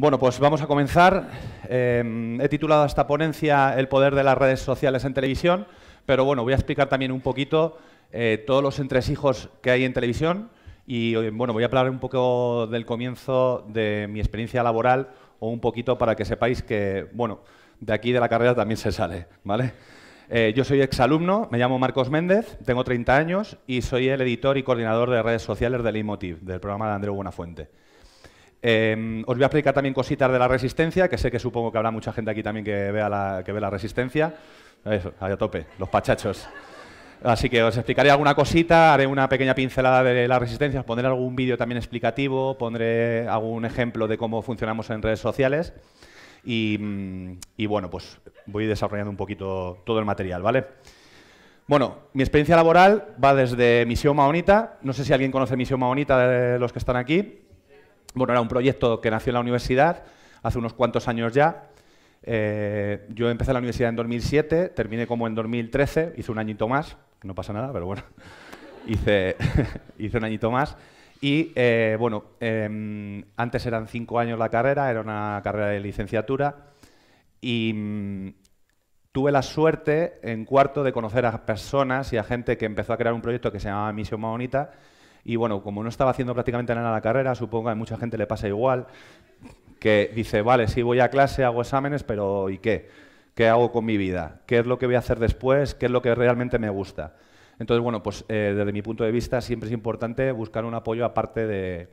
Bueno, pues vamos a comenzar. Em, he titulado esta ponencia El poder de las redes sociales en televisión, pero bueno, voy a explicar también un poquito eh, todos los entresijos que hay en televisión y eh, bueno, voy a hablar un poco del comienzo de mi experiencia laboral o un poquito para que sepáis que, bueno, de aquí de la carrera también se sale, ¿vale? Eh, yo soy exalumno, me llamo Marcos Méndez, tengo 30 años y soy el editor y coordinador de redes sociales de Leitmotiv, del programa de Andreu Buenafuente. Em, os voy a explicar también cositas de la resistencia, que sé que supongo que habrá mucha gente aquí también que vea la, que ve la resistencia. Eso, a tope, los pachachos. Así que os explicaré alguna cosita, haré una pequeña pincelada de la resistencia, pondré algún vídeo también explicativo, pondré algún ejemplo de cómo funcionamos en redes sociales. Mm, y, bueno, pues voy desarrollando un poquito todo el material, ¿vale? Bueno, mi experiencia laboral va desde Misión Maonita. No sé si alguien conoce Misión Maonita de los que están aquí. Bueno, era un proyecto que nació en la universidad hace unos cuantos años ya. Eh, yo empecé la universidad en 2007, terminé como en 2013, hice un añito más, no pasa nada, pero bueno, hice, un añito más. Y eh, bueno, em, antes eran cinco años la carrera, era una carrera de licenciatura y mm, tuve la suerte en cuarto de conocer a personas y a gente que empezó a crear un proyecto que se llamaba Misión Más Bonita, y bueno, como no estaba haciendo prácticamente nada en la carrera, supongo que a mucha gente le pasa igual, que dice, vale, sí voy a clase, hago exámenes, pero ¿y qué? ¿Qué hago con mi vida? ¿Qué es lo que voy a hacer después? ¿Qué es lo que realmente me gusta? Entonces, bueno, pues eh, desde mi punto de vista siempre es importante buscar un apoyo aparte de,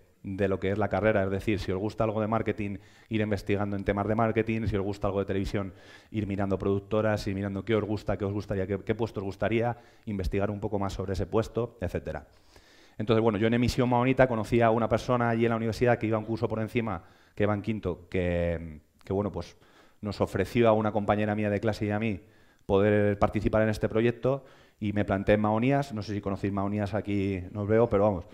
lo que es la carrera. Es decir, si os gusta algo de marketing, ir investigando en temas de marketing, si os gusta algo de televisión, ir mirando productoras, ir mirando qué os gusta, qué os gustaría, qué puesto os gustaría, investigar un poco más sobre ese puesto, etcétera. Entonces, bueno, yo en Emisión Maonita conocí a una persona allí en la universidad que iba a un curso por encima, que iba en quinto, que, bueno, pues nos ofreció a una compañera mía de clase y a mí poder participar en este proyecto y me planté en Maonías, no sé si conocéis Maonías aquí, no os veo, pero vamos,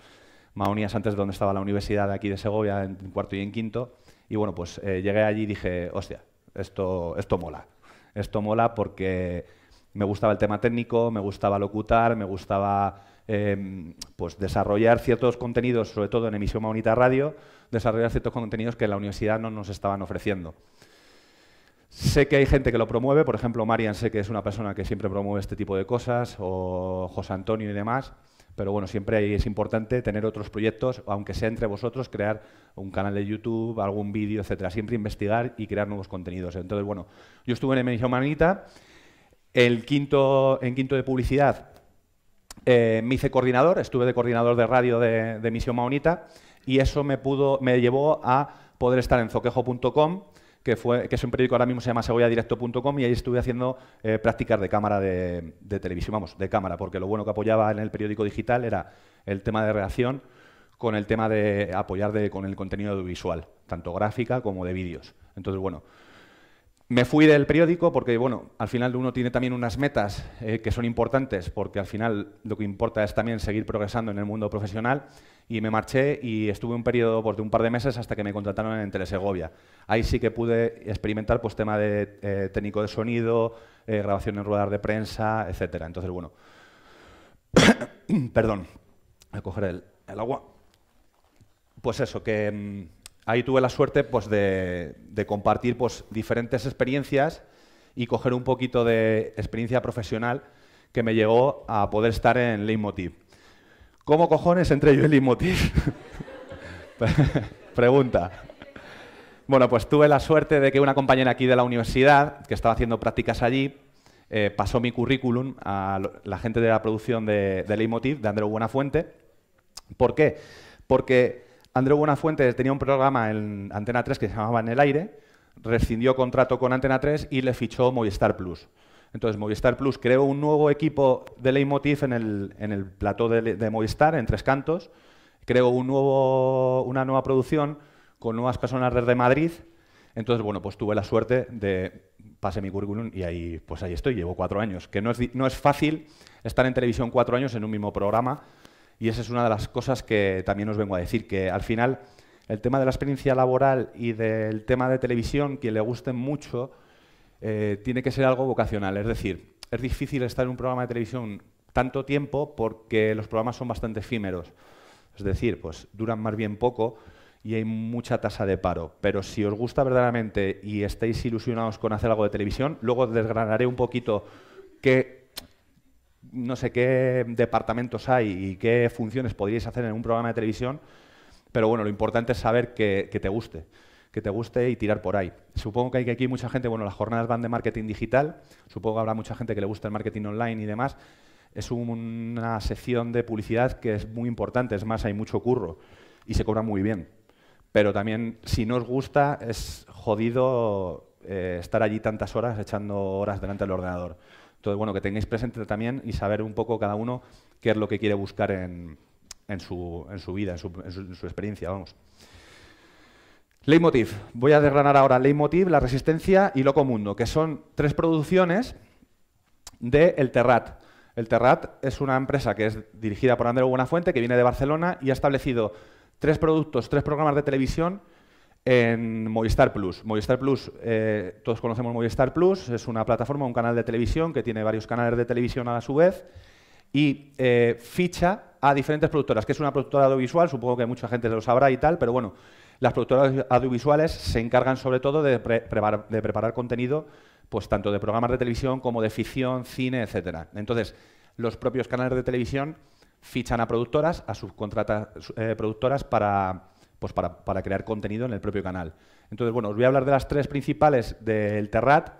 Maonías antes de donde estaba la universidad de aquí de Segovia, en cuarto y en quinto, y bueno, pues eh, llegué allí y dije, hostia, esto, esto mola, esto mola porque me gustaba el tema técnico, me gustaba locutar, me gustaba Em, pues desarrollar ciertos contenidos, sobre todo en emisión Maunita Radio, desarrollar ciertos contenidos que en la universidad no nos estaban ofreciendo. Sé que hay gente que lo promueve, por ejemplo, Marian sé que es una persona que siempre promueve este tipo de cosas, o José Antonio y demás, pero bueno, siempre es importante tener otros proyectos, aunque sea entre vosotros, crear un canal de YouTube, algún vídeo, etcétera, siempre investigar y crear nuevos contenidos. Entonces, bueno, yo estuve en Emisión Manita, el quinto, en quinto de publicidad eh, me hice coordinador, estuve de coordinador de radio de, Misión Maonita y eso me, pudo, me llevó a poder estar en zoquejo.com, que, fue, que es un periódico ahora mismo se llama segoyadirecto.com y ahí estuve haciendo eh, prácticas de cámara de, televisión, vamos, de cámara, porque lo bueno que apoyaba en el periódico digital era el tema de reacción con el tema de apoyar de, con el contenido audiovisual, tanto gráfica como de vídeos. Entonces, bueno, me fui del periódico porque, bueno, al final uno tiene también unas metas eh, que son importantes, porque al final lo que importa es también seguir progresando en el mundo profesional. Y me marché y estuve un periodo pues, de un par de meses hasta que me contrataron en Telesegovia. Ahí sí que pude experimentar pues, tema de eh, técnico de sonido, eh, grabación en ruedas de prensa, etcétera. Entonces, bueno, perdón, voy a coger el, agua. Pues eso, que... Mm, ahí tuve la suerte pues, de, compartir pues, diferentes experiencias y coger un poquito de experiencia profesional que me llegó a poder estar en Leitmotiv. ¿Cómo cojones entré yo en Leitmotiv? Pregunta. Bueno, pues tuve la suerte de que una compañera aquí de la universidad, que estaba haciendo prácticas allí, eh, pasó mi currículum a la gente de la producción de, de Leitmotiv, de Andreu Buenafuente. ¿Por qué? Porque Andreu Buenafuente tenía un programa en Antena 3 que se llamaba En el Aire, rescindió contrato con Antena 3 y le fichó Movistar Plus. Entonces, Movistar Plus creó un nuevo equipo de Leitmotiv en el, en plató de, Movistar, en Tres Cantos. Creó una nueva producción con nuevas personas desde Madrid. Entonces, bueno, pues tuve la suerte de pase mi currículum y ahí, pues ahí estoy, llevo cuatro años. Que no es, no es fácil estar en televisión cuatro años en un mismo programa, y esa es una de las cosas que también os vengo a decir, que al final el tema de la experiencia laboral y del tema de televisión, que le gusten mucho, eh, tiene que ser algo vocacional. Es decir, es difícil estar en un programa de televisión tanto tiempo porque los programas son bastante efímeros. Es decir, pues duran más bien poco y hay mucha tasa de paro. Pero si os gusta verdaderamente y estáis ilusionados con hacer algo de televisión, luego desgranaré un poquito qué no sé qué departamentos hay y qué funciones podríais hacer en un programa de televisión, pero bueno, lo importante es saber que, te guste, que te guste y tirar por ahí. Supongo que hay que aquí mucha gente, bueno, las jornadas van de marketing digital, supongo que habrá mucha gente que le gusta el marketing online y demás. Es una sección de publicidad que es muy importante, es más, hay mucho curro y se cobra muy bien. Pero también, si no os gusta, es jodido eh, estar allí tantas horas echando horas delante del ordenador. Entonces, bueno, que tengáis presente también y saber un poco cada uno qué es lo que quiere buscar en, su, vida, en su, experiencia, vamos. Leitmotiv. Voy a desgranar ahora Leitmotiv, La Resistencia y Loco Mundo, que son tres producciones de El Terrat. El Terrat es una empresa que es dirigida por Andrés Buenafuente, que viene de Barcelona y ha establecido tres productos, tres programas de televisión en Movistar Plus. Movistar Plus, eh, todos conocemos Movistar Plus, es una plataforma, un canal de televisión que tiene varios canales de televisión a su vez y eh, ficha a diferentes productoras, que es una productora audiovisual, supongo que mucha gente lo sabrá y tal, pero bueno, las productoras audiovisuales se encargan sobre todo de, preparar, de preparar contenido, pues tanto de programas de televisión como de ficción, cine, etcétera. Entonces, los propios canales de televisión fichan a productoras, a subcontratas eh, productoras para pues para, crear contenido en el propio canal. Entonces, bueno, os voy a hablar de las tres principales del Terrat,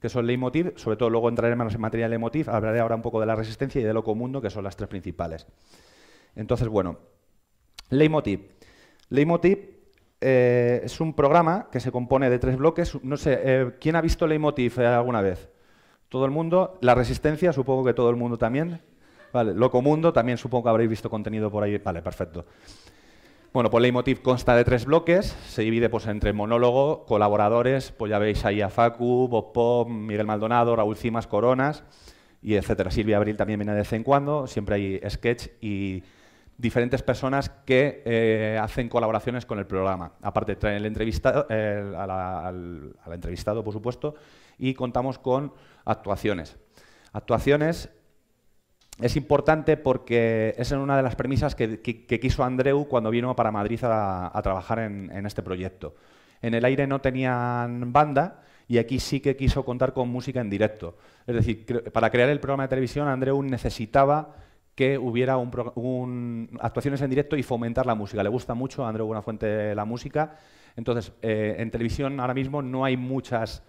que son Leitmotiv, sobre todo luego entraré manos en materia de Leitmotiv, hablaré ahora un poco de la resistencia y de lo común, que son las tres principales. Entonces, bueno, Leitmotiv. Leitmotiv eh, es un programa que se compone de tres bloques. No sé, eh, ¿quién ha visto Leitmotiv eh, alguna vez? ¿Todo el mundo? La resistencia, supongo que todo el mundo también. Vale, lo común también supongo que habréis visto contenido por ahí. Vale, perfecto. Bueno, pues Leitmotiv consta de tres bloques, se divide pues, entre monólogo, colaboradores, pues ya veis ahí a Facu, Bob Pop, Miguel Maldonado, Raúl Cimas, Coronas, y etcétera. Silvia Abril también viene de vez en cuando, siempre hay sketch y diferentes personas que eh, hacen colaboraciones con el programa. Aparte traen el entrevistado, al, al entrevistado, por supuesto, y contamos con actuaciones. Actuaciones es importante porque es una de las premisas que, quiso Andreu cuando vino para Madrid a, trabajar en, este proyecto. En el aire no tenían banda y aquí sí que quiso contar con música en directo. Es decir, para crear el programa de televisión Andreu necesitaba que hubiera actuaciones en directo y fomentar la música. Le gusta mucho a Andreu de la música. Entonces, eh, en televisión ahora mismo no hay muchas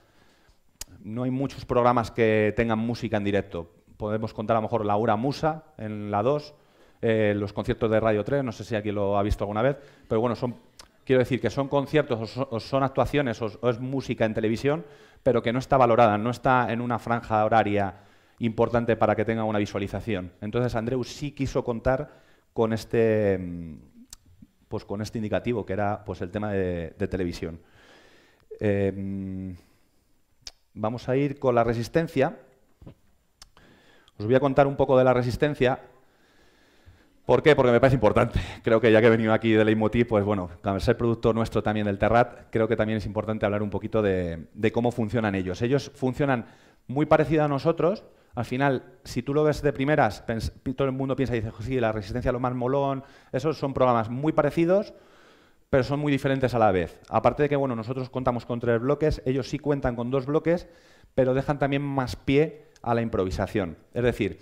no hay muchos programas que tengan música en directo podemos contar a lo mejor Laura Musa en la 2, eh, los conciertos de Radio 3, no sé si aquí lo ha visto alguna vez, pero bueno, son, quiero decir que son conciertos o, son actuaciones o, es música en televisión, pero que no está valorada, no está en una franja horaria importante para que tenga una visualización. Entonces Andreu sí quiso contar con este, mm, pues con este indicativo, que era pues, el tema de, televisión. Em, vamos a ir con la resistencia, os voy a contar un poco de la resistencia. ¿Por qué? Porque me parece importante. Creo que ya que he venido aquí de Leitmotiv, pues bueno, al ser producto nuestro también del Terrat, creo que también es importante hablar un poquito de, cómo funcionan ellos. Ellos funcionan muy parecido a nosotros. Al final, si tú lo ves de primeras, todo el mundo piensa y dice, sí, la resistencia a lo más molón, esos son programas muy parecidos, pero son muy diferentes a la vez. Aparte de que, bueno, nosotros contamos con tres bloques, ellos sí cuentan con dos bloques, pero dejan también más pie a la improvisación. Es decir,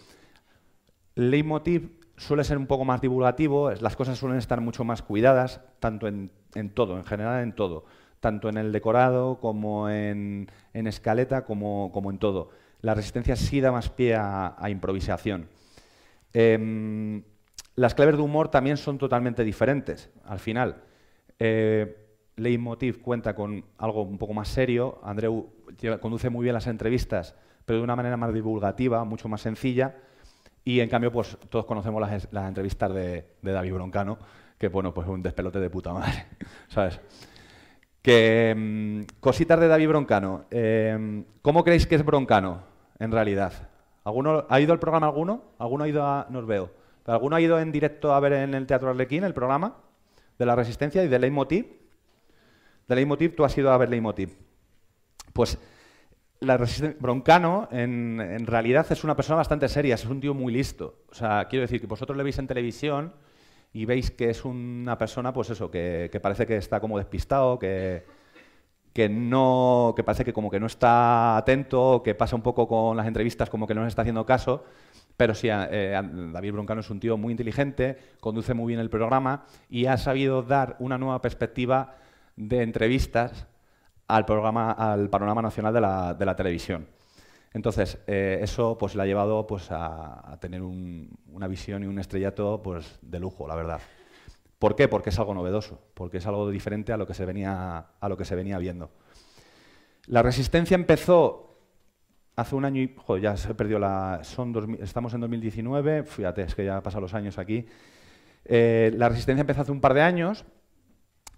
leitmotiv suele ser un poco más divulgativo, las cosas suelen estar mucho más cuidadas, tanto en, todo, en general en todo, tanto en el decorado como en, escaleta, como, en todo. La resistencia sí da más pie a, improvisación. Em, las claves de humor también son totalmente diferentes, al final. Eh, leitmotiv cuenta con algo un poco más serio, Andreu conduce muy bien las entrevistas, pero de una manera más divulgativa, mucho más sencilla. Y en cambio, pues todos conocemos las, entrevistas de, David Broncano, que bueno, pues un despelote de puta madre, ¿sabes? Mm, cositas de David Broncano. Em, ¿Cómo creéis que es Broncano, en realidad? ¿Alguno, ¿Ha ido al programa alguno? ¿Alguno ha ido a no veo. ¿Alguno ha ido en directo a ver en el Teatro Arlequín el programa de la Resistencia y de Leitmotiv? De Leitmotiv, tú has ido a ver Leitmotiv. Pues la resistencia Broncano, en, realidad, es una persona bastante seria, es un tío muy listo. O sea, quiero decir que vosotros le veis en televisión y veis que es una persona, pues eso, que, parece que está como despistado, que, que no, que parece que como que no está atento, que pasa un poco con las entrevistas como que no nos está haciendo caso, pero sí, eh, David Broncano es un tío muy inteligente, conduce muy bien el programa y ha sabido dar una nueva perspectiva de entrevistas al, programa, al panorama nacional de la, de la televisión. Entonces, eh, eso pues, le ha llevado pues, a, tener una visión y un estrellato pues, de lujo, la verdad. ¿Por qué? Porque es algo novedoso, porque es algo diferente a lo que se venía, a lo que se venía viendo. La resistencia empezó hace un año y... Joder, ya se perdió la... Son estamos en 2019, fíjate, es que ya pasan los años aquí. Eh, la resistencia empezó hace un par de años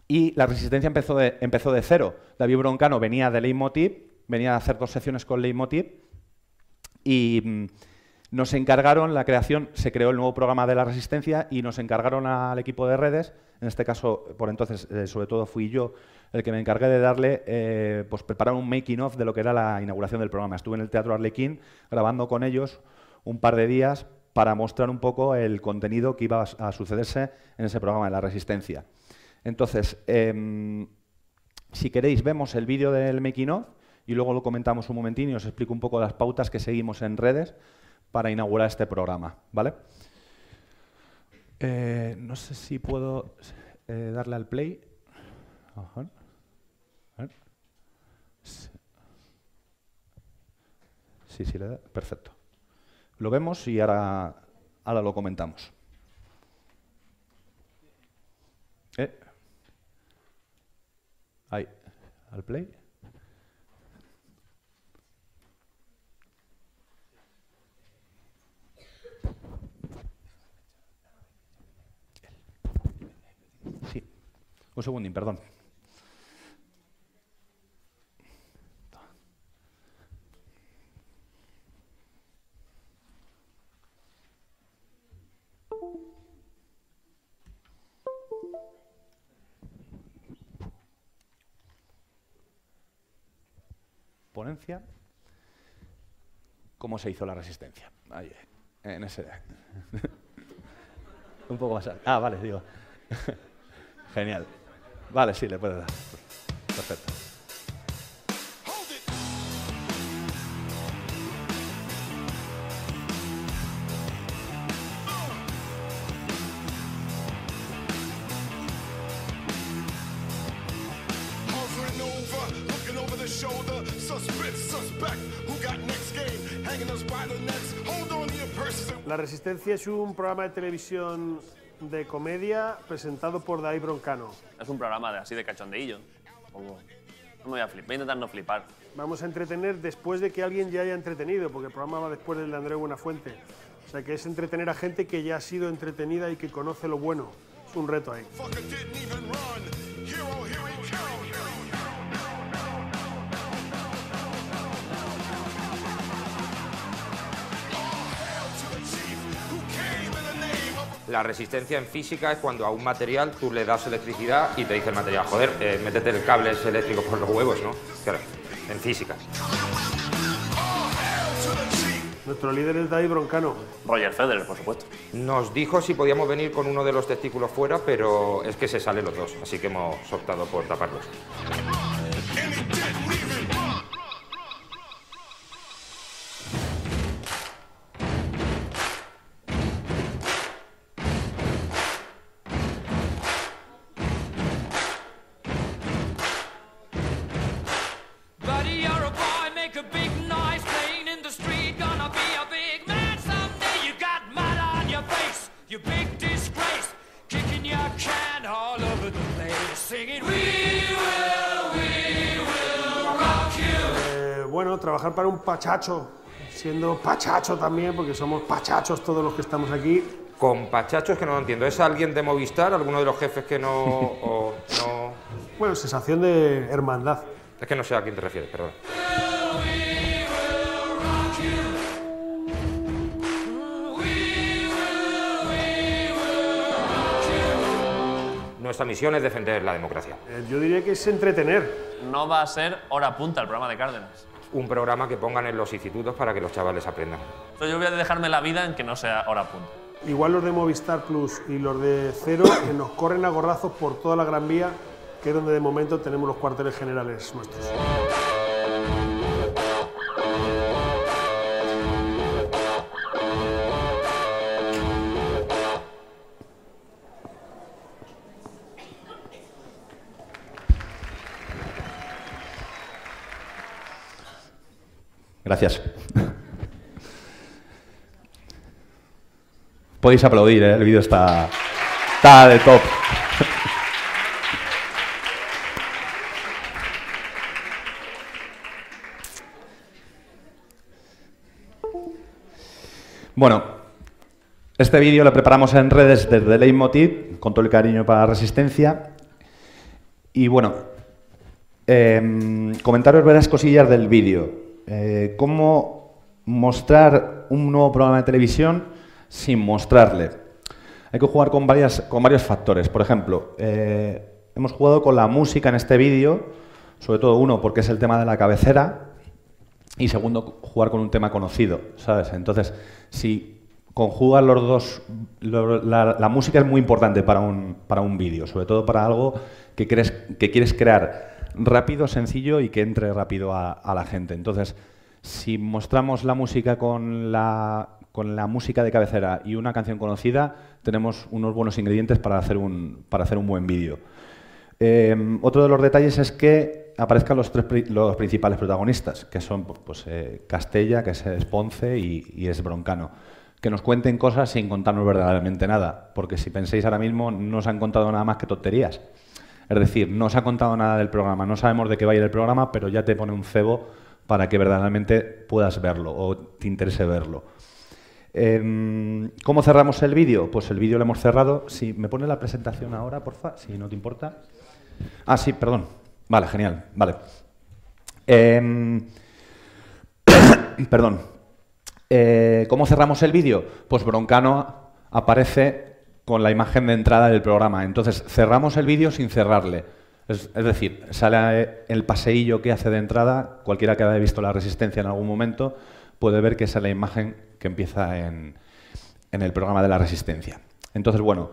y la resistencia empezó de, empezó de cero. David Broncano venía de Leitmotiv, venía a hacer dos sesiones con Leitmotiv y mm, nos encargaron la creación, se creó el nuevo programa de la resistencia y nos encargaron al equipo de redes, en este caso, por entonces, eh, sobre todo fui yo el que me encargué de darle, eh, pues preparar un making of de lo que era la inauguración del programa. Estuve en el Teatro Arlequín grabando con ellos un par de días para mostrar un poco el contenido que iba a sucederse en ese programa de la resistencia. Entonces, em, si queréis, vemos el vídeo del making y luego lo comentamos un momentín y os explico un poco las pautas que seguimos en redes para inaugurar este programa, ¿vale? Eh, no sé si puedo eh, darle al play. Sí, sí, le da. Perfecto. Lo vemos y ahora, ahora lo comentamos. Ay, al play. Sí, un segundo, perdón. ¿cómo se hizo la resistencia? en ese... Un poco más... Ah, vale, digo. Genial. Vale, sí, le puedes dar. Perfecto. La Resistencia es un programa de televisión de comedia presentado por David Broncano. Es un programa de, así de cachondeillo. No voy a flipar, voy intentar no flipar. Vamos a entretener después de que alguien ya haya entretenido, porque el programa va después del de André Buenafuente. O sea que es entretener a gente que ya ha sido entretenida y que conoce lo bueno. Es un reto ahí. La resistencia en física es cuando a un material tú le das electricidad y te dice el material, joder, eh, métete el cable eléctrico por los huevos, ¿no? Claro, en física. Nuestro líder es David Broncano. Roger Federer, por supuesto. Nos dijo si podíamos venir con uno de los testículos fuera, pero es que se salen los dos, así que hemos optado por taparlos. pachacho, siendo pachacho también, porque somos pachachos todos los que estamos aquí. Con pachachos que no lo entiendo. ¿Es alguien de Movistar, alguno de los jefes que no, Bueno, sensación de hermandad. Es que no sé a quién te refieres, perdón. Nuestra misión es defender la democracia. Eh, yo diría que es entretener. No va a ser hora punta el programa de Cárdenas un programa que pongan en los institutos para que los chavales aprendan. Yo voy a dejarme la vida en que no sea hora punta. Igual los de Movistar Plus y los de Cero que nos corren a gorrazos por toda la Gran Vía, que es donde de momento tenemos los cuarteles generales nuestros. Gracias. Podéis aplaudir, ¿eh? el vídeo está, de top. Bueno, este vídeo lo preparamos en redes desde Leitmotiv, con todo el cariño para la resistencia. Y bueno, eh, comentaros varias cosillas del vídeo. Eh, cómo mostrar un nuevo programa de televisión sin mostrarle. Hay que jugar con, varias, con varios factores. Por ejemplo, eh, hemos jugado con la música en este vídeo, sobre todo uno porque es el tema de la cabecera y segundo jugar con un tema conocido, ¿sabes? Entonces, si conjugas los dos, la, música es muy importante para un, para un vídeo, sobre todo para algo que, crees, que quieres crear rápido, sencillo y que entre rápido a, la gente. Entonces, si mostramos la música con la, música de cabecera y una canción conocida, tenemos unos buenos ingredientes para hacer un, para hacer un buen vídeo. Eh, otro de los detalles es que aparezcan los tres los principales protagonistas, que son pues, eh, Castella, que es, Ponce y, y, es Broncano. Que nos cuenten cosas sin contarnos verdaderamente nada, porque si pensáis ahora mismo no os han contado nada más que tonterías. Es decir, no se ha contado nada del programa, no sabemos de qué va a ir el programa, pero ya te pone un cebo para que verdaderamente puedas verlo o te interese verlo. Em, ¿Cómo cerramos el vídeo? Pues el vídeo lo hemos cerrado. Si me pone la presentación ahora, porfa, si no te importa. Ah, sí, perdón. Vale, genial. Vale. Em, perdón. Eh, ¿Cómo cerramos el vídeo? Pues Broncano aparece con la imagen de entrada del programa. Entonces cerramos el vídeo sin cerrarle. Es, decir, sale eh, el paseillo que hace de entrada, cualquiera que haya visto la resistencia en algún momento puede ver que esa es la imagen que empieza en, el programa de la resistencia. Entonces, bueno,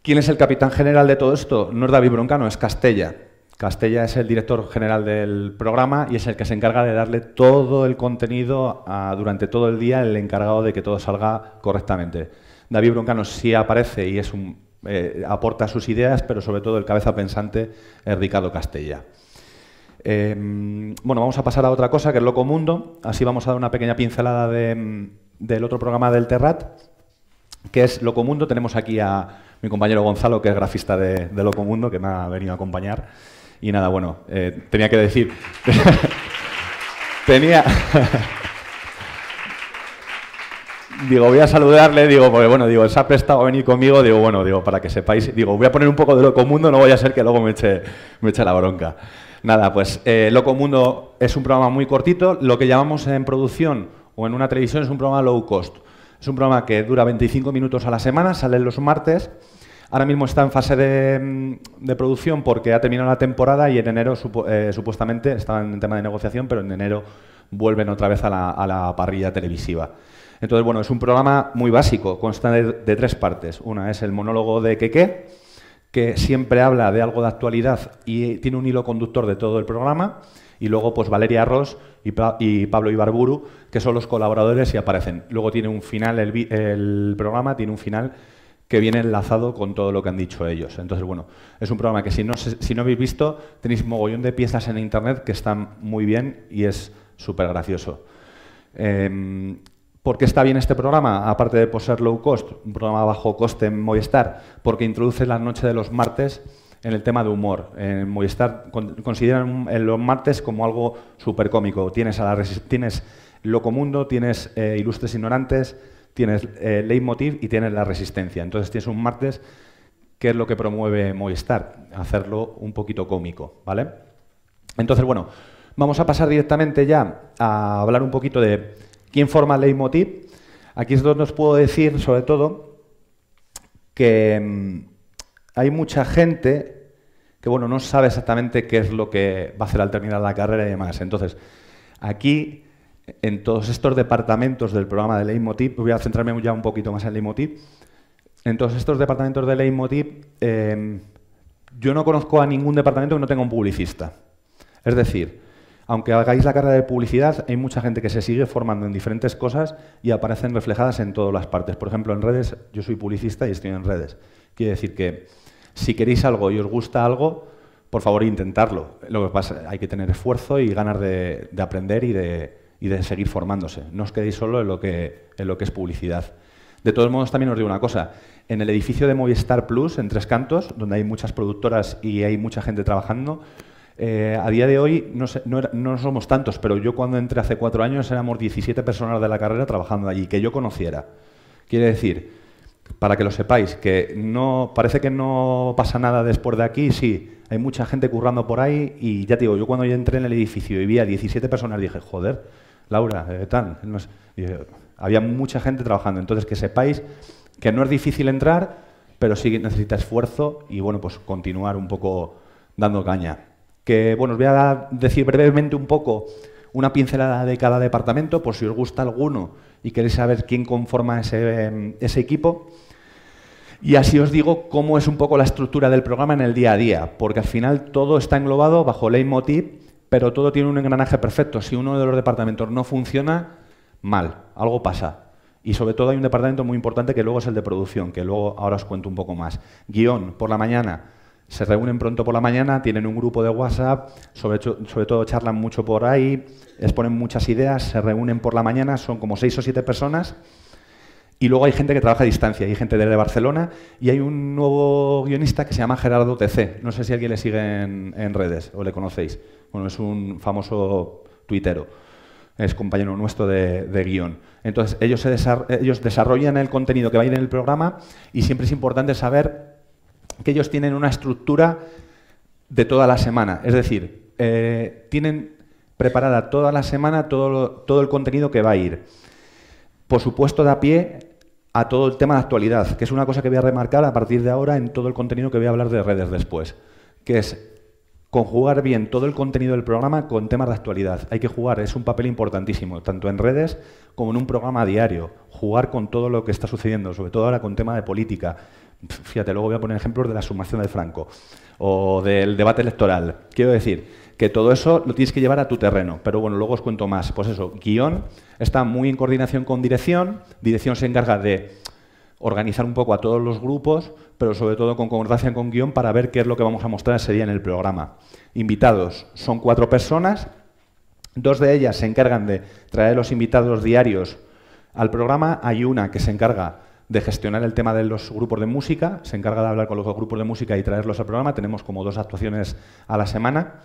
¿quién es el capitán general de todo esto? No es David Broncano, es Castella. Castella es el director general del programa y es el que se encarga de darle todo el contenido durante todo el día, el encargado de que todo salga correctamente. David Broncano sí aparece y es un, eh, aporta sus ideas, pero sobre todo el cabeza pensante Ricardo Castella. Em, bueno, vamos a pasar a otra cosa que es Loco Mundo. Así vamos a dar una pequeña pincelada mm, del otro programa del Terrat, que es Loco Mundo. Tenemos aquí a mi compañero Gonzalo, que es grafista de, Locomundo, Loco Mundo, que me ha venido a acompañar. Y nada, bueno, eh, tenía que decir. tenía. digo, voy a saludarle, digo, porque bueno, digo, se ha prestado a venir conmigo, digo, bueno, digo, para que sepáis, digo, voy a poner un poco de Loco Mundo, no voy a ser que luego me eche, me eche la bronca. Nada, pues eh, Loco Mundo es un programa muy cortito, lo que llamamos en producción o en una televisión es un programa low cost. Es un programa que dura 25 minutos a la semana, sale los martes. Ahora mismo está en fase de, mm, producción porque ha terminado la temporada y en enero eh, supuestamente estaba en tema de negociación, pero en enero vuelven otra vez a la parrilla televisiva. Entonces, bueno, es un programa muy básico, consta de, tres partes. Una es el monólogo de Queque, que siempre habla de algo de actualidad y tiene un hilo conductor de todo el programa. Y luego, pues Valeria Ross y, Pablo Ibarburu, que son los colaboradores y aparecen. Luego tiene un final, el, programa tiene un final que viene enlazado con todo lo que han dicho ellos. Entonces, bueno, es un programa que si no, si no habéis visto, tenéis mogollón de piezas en Internet que están muy bien y es súper gracioso. Em, ¿Por qué está bien este programa? Aparte de ser low cost, un programa bajo coste en Movistar, porque introduce la noche de los martes en el tema de humor. En Movistar consideran los martes como algo súper cómico. Tienes, a la, tienes Locomundo, tienes eh, Ilustres Ignorantes, tienes eh, Leitmotiv y tienes La Resistencia. Entonces tienes un martes que es lo que promueve Movistar, hacerlo un poquito cómico, ¿vale? Entonces, bueno, vamos a pasar directamente ya a hablar un poquito de ¿Quién forma Aquí es donde os puedo decir, sobre todo, que mm, hay mucha gente que bueno, no sabe exactamente qué es lo que va a hacer al terminar la carrera y demás. Entonces, aquí, en todos estos departamentos del programa de Leitmotiv, voy a centrarme ya un poquito más en Leitmotiv, en todos estos departamentos de Leitmotiv, em, yo no conozco a ningún departamento que no tenga un publicista. Es decir, aunque hagáis la carrera de publicidad, hay mucha gente que se sigue formando en diferentes cosas y aparecen reflejadas en todas las partes. Por ejemplo, en redes, yo soy publicista y estoy en redes. Quiere decir que si queréis algo y os gusta algo, por favor intentarlo. Lo que pasa, hay que tener esfuerzo y ganas de, aprender y de, seguir formándose. No os quedéis solo en lo, que, en lo que es publicidad. De todos modos, también os digo una cosa. En el edificio de Movistar Plus, en Tres Cantos, donde hay muchas productoras y hay mucha gente trabajando, eh, a día de hoy no, somos tantos, pero yo cuando entré hace cuatro años éramos 17 personas de la carrera trabajando allí, que yo conociera. Quiere decir, para que lo sepáis, que no parece que no pasa nada después de aquí, sí, hay mucha gente currando por ahí y ya te digo, yo cuando yo entré en el edificio y vi a 17 personas dije, joder, Laura, eh, eh, había mucha gente trabajando, entonces que sepáis que no es difícil entrar, pero sí necesita esfuerzo y bueno, pues continuar un poco dando caña que bueno, os voy a decir brevemente un poco una pincelada de cada departamento, por si os gusta alguno y queréis saber quién conforma em, ese, equipo. Y así os digo cómo es un poco la estructura del programa en el día a día, porque al final todo está englobado bajo leitmotiv, pero todo tiene un engranaje perfecto. Si uno de los departamentos no funciona, mal, algo pasa. Y sobre todo hay un departamento muy importante que luego es el de producción, que luego ahora os cuento un poco más. Guión, por la mañana, se reúnen pronto por la mañana, tienen un grupo de WhatsApp, sobre, todo charlan mucho por ahí, exponen muchas ideas, se reúnen por la mañana, son como seis o siete personas. Y luego hay gente que trabaja a distancia, hay gente de Barcelona y hay un nuevo guionista que se llama Gerardo TC. No sé si alguien le sigue en, redes o le conocéis. Bueno, es un famoso tuitero es compañero nuestro de, guión. Entonces, ellos, ellos desarrollan el contenido que va a ir en el programa y siempre es importante saber que ellos tienen una estructura de toda la semana. Es decir, eh, tienen preparada toda la semana todo, todo el contenido que va a ir. Por supuesto, da pie a todo el tema de actualidad, que es una cosa que voy a remarcar a partir de ahora en todo el contenido que voy a hablar de redes después, que es conjugar bien todo el contenido del programa con temas de actualidad. Hay que jugar, es un papel importantísimo, tanto en redes como en un programa diario. Jugar con todo lo que está sucediendo, sobre todo ahora con tema de política, Fíjate, luego voy a poner ejemplos de la sumación de Franco o del debate electoral. Quiero decir que todo eso lo tienes que llevar a tu terreno, pero bueno, luego os cuento más. Pues eso, guión está muy en coordinación con dirección, dirección se encarga de organizar un poco a todos los grupos, pero sobre todo con concordancia con guión para ver qué es lo que vamos a mostrar ese día en el programa. Invitados, son cuatro personas, dos de ellas se encargan de traer los invitados diarios al programa, hay una que se encarga de gestionar el tema de los grupos de música, se encarga de hablar con los grupos de música y traerlos al programa, tenemos como dos actuaciones a la semana.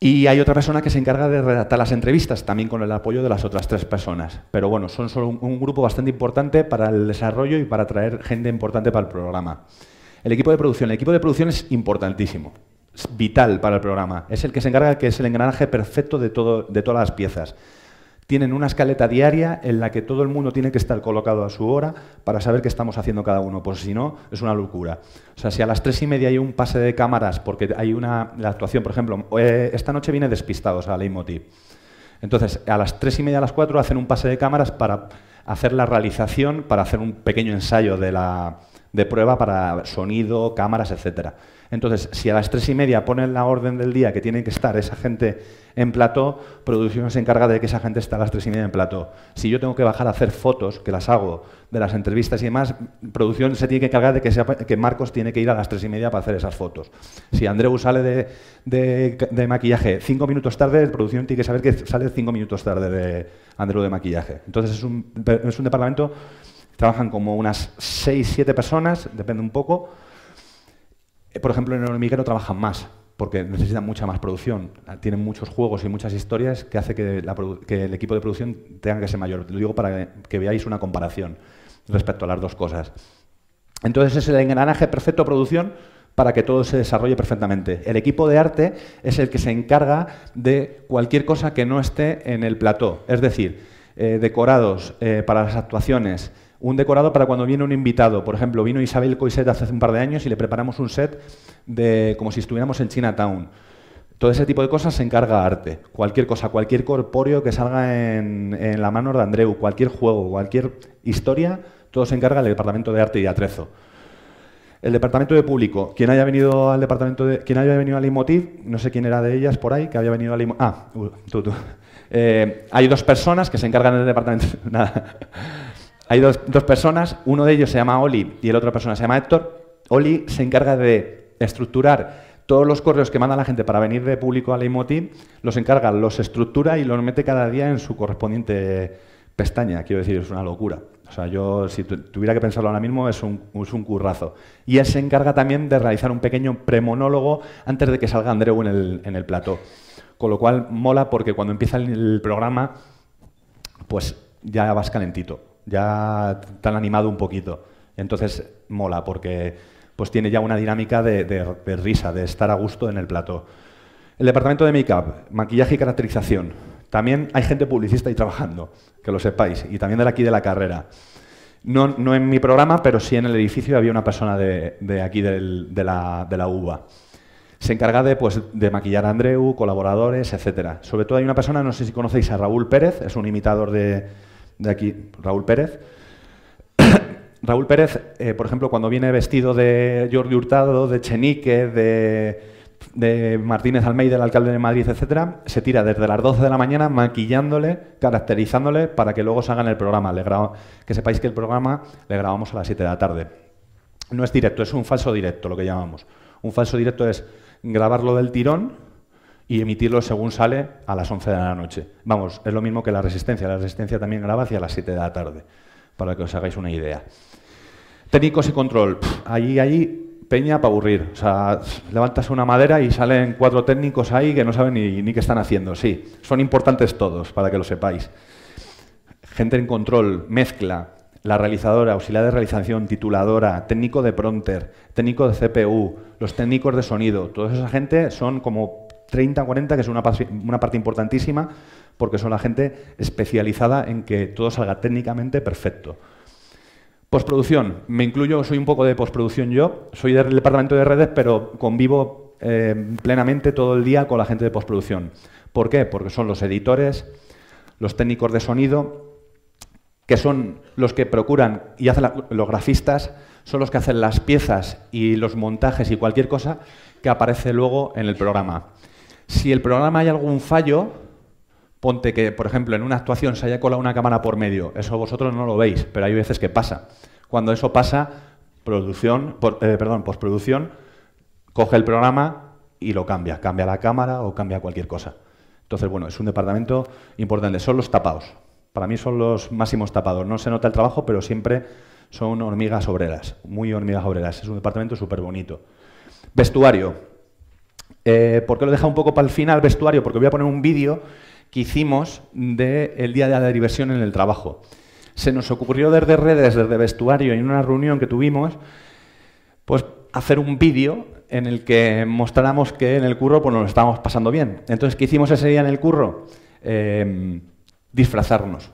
Y hay otra persona que se encarga de redactar las entrevistas, también con el apoyo de las otras tres personas. Pero bueno, son solo un, grupo bastante importante para el desarrollo y para traer gente importante para el programa. El equipo de producción. El equipo de producción es importantísimo vital para el programa. Es el que se encarga que es el engranaje perfecto de todas las piezas tienen una escaleta diaria en la que todo el mundo tiene que estar colocado a su hora para saber qué estamos haciendo cada uno, pues si no, es una locura. O sea, si a las tres y media hay un pase de cámaras, porque hay una la actuación, por ejemplo, eh, esta noche viene despistados a Leitmotiv. Entonces, a las tres y media, a las cuatro, hacen un pase de cámaras para hacer la realización, para hacer un pequeño ensayo de la, de prueba para sonido, cámaras, etc. Entonces, si a las tres y media ponen la orden del día que tiene que estar esa gente en plató, producción se encarga de que esa gente está a las tres y media en plató. Si yo tengo que bajar a hacer fotos, que las hago, de las entrevistas y demás, producción se tiene que encargar de que, que Marcos tiene que ir a las tres y media para hacer esas fotos. Si Andreu sale de, de, maquillaje cinco minutos tarde, producción tiene que saber que sale cinco minutos tarde de Andreu de maquillaje. Entonces, es un, es un departamento Trabajan como unas 6, 7 personas, depende un poco. Eh, por ejemplo, en el hormiguero trabajan más, porque necesitan mucha más producción. Ah, tienen muchos juegos y muchas historias que hace que, el equipo de producción tenga que ser mayor. Lo digo para que veáis una comparación respecto a las dos cosas. Entonces es el engranaje perfecto producción para que todo se desarrolle perfectamente. El equipo de arte es el que se encarga de cualquier cosa que no esté en el plató, es decir, eh, decorados eh, para las actuaciones, un decorado para cuando viene un invitado. Por ejemplo, vino Isabel Coiset hace un par de años y le preparamos un set de como si estuviéramos en Chinatown. Todo ese tipo de cosas se encarga arte. Cualquier cosa, cualquier corpóreo que salga en, la mano de Andreu, cualquier juego, cualquier historia, todo se encarga del Departamento de Arte y Atrezo. El departamento de público, quien haya venido al departamento de, quien haya venido al Imotiv? no sé quién era de ellas por ahí, que había venido al Imotiv. Ah, uh, tú, tú. Eh, hay dos personas que se encargan del departamento. Nada. Hay dos, personas, uno de ellos se llama Oli y el otro persona se llama Héctor. Oli se encarga de estructurar todos los correos que manda la gente para venir de público a Leimoti, los encarga, los estructura y los mete cada día en su correspondiente pestaña. Quiero decir, es una locura. O sea, yo si tuviera que pensarlo ahora mismo es un, un, currazo. Y él se encarga también de realizar un pequeño premonólogo antes de que salga Andreu en el, en el plató. Con lo cual mola porque cuando empieza el programa, pues ya vas calentito ya tan animado un poquito. Entonces mola porque pues tiene ya una dinámica de, risa, de estar a gusto en el plato. El departamento de make-up, maquillaje y caracterización. También hay gente publicista ahí trabajando, que lo sepáis, y también de aquí de la carrera. No, no en mi programa, pero sí en el edificio había una persona de, aquí de, la, UBA. Se encarga de, pues, de maquillar a Andreu, colaboradores, etc. Sobre todo hay una persona, no sé si conocéis a Raúl Pérez, es un imitador de, de aquí, Raúl Pérez. Raúl Pérez, eh, por ejemplo, cuando viene vestido de Jordi Hurtado, de Chenique, de, Martínez Almeida, el alcalde de Madrid, etcétera, se tira desde las 12 de la mañana maquillándole, caracterizándole para que luego en el programa. Le que sepáis que el programa le grabamos a las 7 de la tarde. No es directo, es un falso directo, lo que llamamos. Un falso directo es grabarlo del tirón, y emitirlo según sale a las 11 de la noche. Vamos, es lo mismo que la resistencia. La resistencia también graba hacia las 7 de la tarde, para que os hagáis una idea. Técnicos y control. ahí, allí, allí, peña para aburrir. O sea, levantas una madera y salen cuatro técnicos ahí que no saben ni, qué están haciendo. Sí, son importantes todos, para que lo sepáis. Gente en control, mezcla, la realizadora, auxiliar de realización, tituladora, técnico de pronter, técnico de CPU, los técnicos de sonido, toda esa gente son como 30-40, que es una, parte importantísima, porque son la gente especializada en que todo salga técnicamente perfecto. Postproducción. Me incluyo, soy un poco de postproducción yo. Soy del departamento de redes, pero convivo eh, plenamente todo el día con la gente de postproducción. ¿Por qué? Porque son los editores, los técnicos de sonido, que son los que procuran y hacen los grafistas, son los que hacen las piezas y los montajes y cualquier cosa que aparece luego en el programa. Si el programa hay algún fallo, ponte que, por ejemplo, en una actuación se haya colado una cámara por medio. Eso vosotros no lo veis, pero hay veces que pasa. Cuando eso pasa, producción, eh, perdón, postproducción, coge el programa y lo cambia. Cambia la cámara o cambia cualquier cosa. Entonces, bueno, es un departamento importante. Son los tapados. Para mí son los máximos tapados. No se nota el trabajo, pero siempre son hormigas obreras, muy hormigas obreras. Es un departamento súper bonito. Vestuario. Eh, ¿Por qué lo he dejado un poco para el final, vestuario? Porque voy a poner un vídeo que hicimos del Día de la Diversión en el Trabajo. Se nos ocurrió desde redes, desde vestuario, en una reunión que tuvimos, pues hacer un vídeo en el que mostráramos que en el curro pues, nos estábamos pasando bien. Entonces, ¿qué hicimos ese día en el curro? Em, disfrazarnos.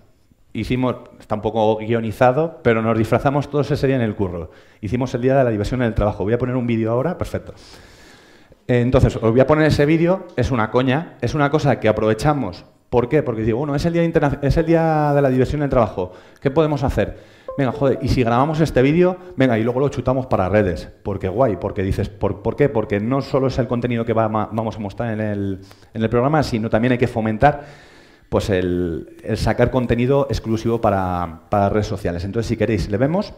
Hicimos, está un poco guionizado, pero nos disfrazamos todos ese día en el curro. Hicimos el Día de la Diversión en el Trabajo. Voy a poner un vídeo ahora, perfecto. Entonces, os voy a poner ese vídeo, es una coña, es una cosa que aprovechamos. ¿Por qué? Porque digo, bueno, es el día, es el día de la diversión en el trabajo, ¿qué podemos hacer? Venga, joder, y si grabamos este vídeo, venga, y luego lo chutamos para redes. Porque guay, porque dices, ¿por, qué? Porque no solo es el contenido que va, vamos a mostrar en el, en el, programa, sino también hay que fomentar pues el, sacar contenido exclusivo para redes sociales. Entonces, si queréis, le vemos.